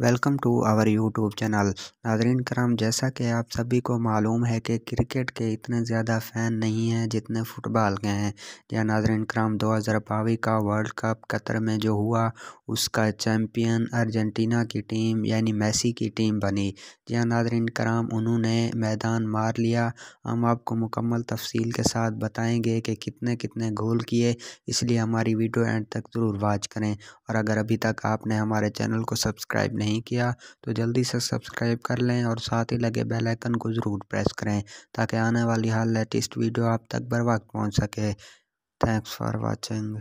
welcome to our YouTube channel नादरीन कराम जैसा कि आप सभी को मालूम है कि क्रिकेट के इतने ज़्यादा फ़ैन नहीं हैं जितने फ़ुटबॉल के हैं या नादरीन कराम दो हज़ार बावी का वर्ल्ड कप कतर में जो हुआ उसका चैम्पियन अर्जेंटीना की टीम यानी मेसी की टीम बनी या नादरीन कराम उन्होंने मैदान मार लिया हम आपको मुकम्मल तफसील के साथ बताएँगे कि कितने कितने गोल किए इसलिए हमारी वीडियो एंड तक ज़रूर वाच करें और अगर अभी तक आपने हमारे चैनल को सब्सक्राइब नहीं नहीं किया तो जल्दी से सब्सक्राइब कर लें और साथ ही लगे बेल आइकन को ज़रूर प्रेस करें ताकि आने वाली हर लेटेस्ट वीडियो आप तक बर वक्त पहुँच सके थैंक्स फॉर वॉचिंग